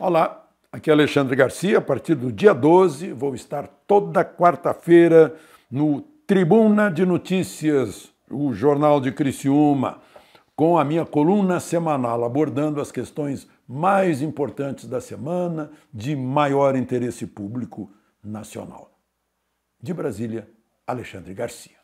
Olá, aqui é Alexandre Garcia. A partir do dia 12, vou estar toda quarta-feira no Tribuna de Notícias, o jornal de Criciúma, com a minha coluna semanal abordando as questões mais importantes da semana de maior interesse público nacional. De Brasília, Alexandre Garcia.